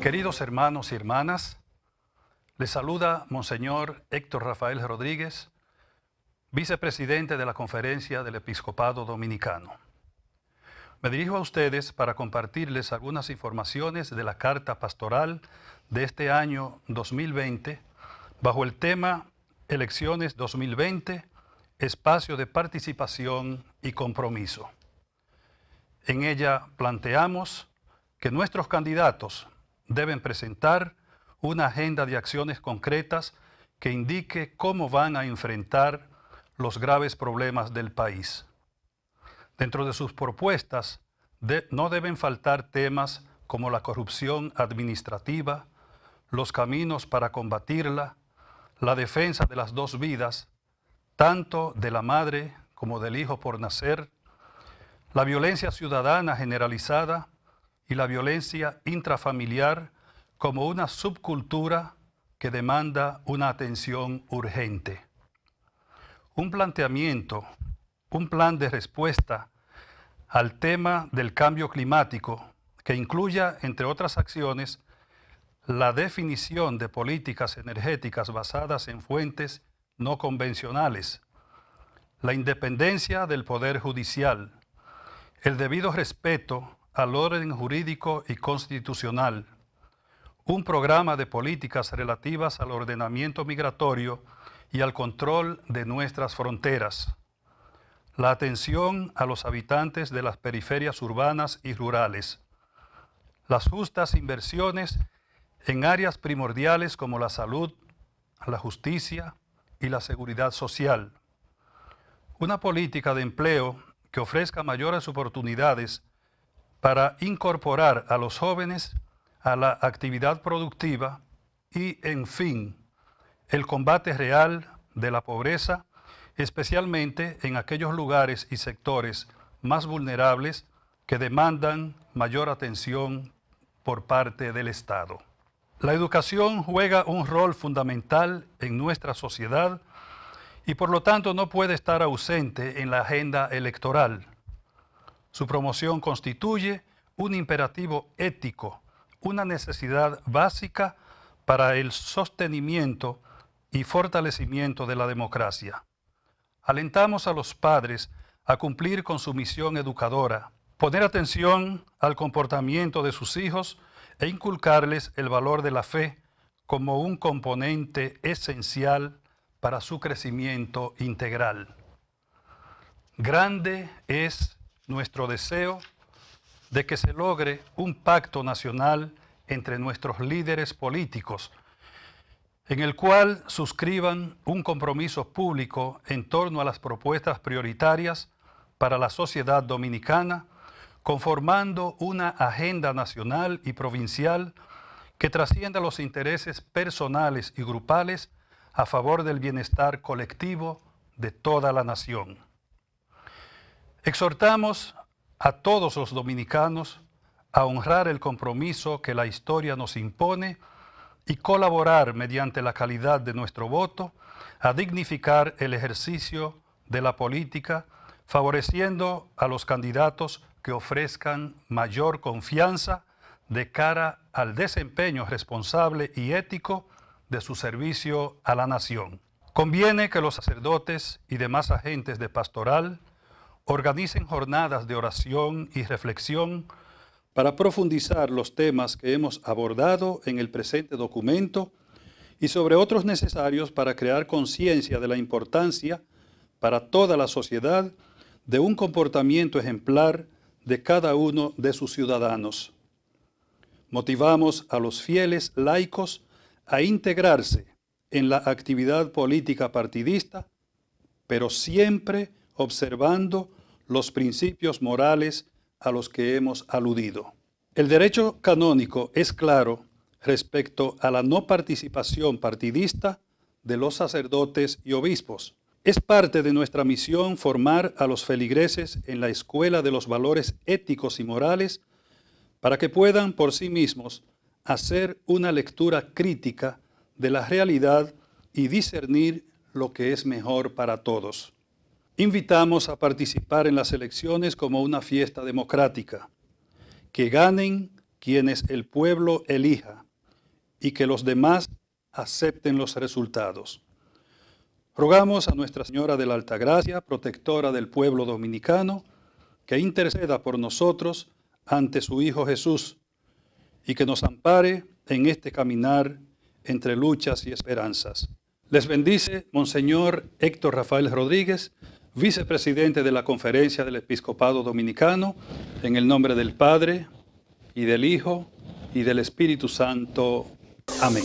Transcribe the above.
Queridos hermanos y hermanas, les saluda Monseñor Héctor Rafael Rodríguez, vicepresidente de la Conferencia del Episcopado Dominicano. Me dirijo a ustedes para compartirles algunas informaciones de la Carta Pastoral de este año 2020 bajo el tema Elecciones 2020, Espacio de Participación y Compromiso. En ella planteamos que nuestros candidatos deben presentar una agenda de acciones concretas que indique cómo van a enfrentar los graves problemas del país. Dentro de sus propuestas no deben faltar temas como la corrupción administrativa, los caminos para combatirla, la defensa de las dos vidas, tanto de la madre como del hijo por nacer, la violencia ciudadana generalizada y la violencia intrafamiliar como una subcultura que demanda una atención urgente. Un planteamiento, un plan de respuesta al tema del cambio climático que incluya, entre otras acciones, la definición de políticas energéticas basadas en fuentes no convencionales, la independencia del Poder Judicial, el debido respeto al orden jurídico y constitucional, un programa de políticas relativas al ordenamiento migratorio y al control de nuestras fronteras, la atención a los habitantes de las periferias urbanas y rurales, las justas inversiones en áreas primordiales como la salud, la justicia y la seguridad social, una política de empleo que ofrezca mayores oportunidades para incorporar a los jóvenes a la actividad productiva y, en fin, el combate real de la pobreza, especialmente en aquellos lugares y sectores más vulnerables que demandan mayor atención por parte del Estado. La educación juega un rol fundamental en nuestra sociedad y por lo tanto no puede estar ausente en la agenda electoral su promoción constituye un imperativo ético, una necesidad básica para el sostenimiento y fortalecimiento de la democracia. Alentamos a los padres a cumplir con su misión educadora, poner atención al comportamiento de sus hijos e inculcarles el valor de la fe como un componente esencial para su crecimiento integral. Grande es nuestro deseo de que se logre un pacto nacional entre nuestros líderes políticos, en el cual suscriban un compromiso público en torno a las propuestas prioritarias para la sociedad dominicana, conformando una agenda nacional y provincial que trascienda los intereses personales y grupales a favor del bienestar colectivo de toda la nación. Exhortamos a todos los dominicanos a honrar el compromiso que la historia nos impone y colaborar mediante la calidad de nuestro voto a dignificar el ejercicio de la política, favoreciendo a los candidatos que ofrezcan mayor confianza de cara al desempeño responsable y ético de su servicio a la nación. Conviene que los sacerdotes y demás agentes de pastoral organicen jornadas de oración y reflexión para profundizar los temas que hemos abordado en el presente documento y sobre otros necesarios para crear conciencia de la importancia para toda la sociedad de un comportamiento ejemplar de cada uno de sus ciudadanos. Motivamos a los fieles laicos a integrarse en la actividad política partidista, pero siempre observando los principios morales a los que hemos aludido. El derecho canónico es claro respecto a la no participación partidista de los sacerdotes y obispos. Es parte de nuestra misión formar a los feligreses en la escuela de los valores éticos y morales para que puedan por sí mismos hacer una lectura crítica de la realidad y discernir lo que es mejor para todos invitamos a participar en las elecciones como una fiesta democrática. Que ganen quienes el pueblo elija y que los demás acepten los resultados. Rogamos a Nuestra Señora de la Altagracia, protectora del pueblo dominicano, que interceda por nosotros ante su Hijo Jesús y que nos ampare en este caminar entre luchas y esperanzas. Les bendice Monseñor Héctor Rafael Rodríguez, vicepresidente de la Conferencia del Episcopado Dominicano, en el nombre del Padre, y del Hijo, y del Espíritu Santo. Amén.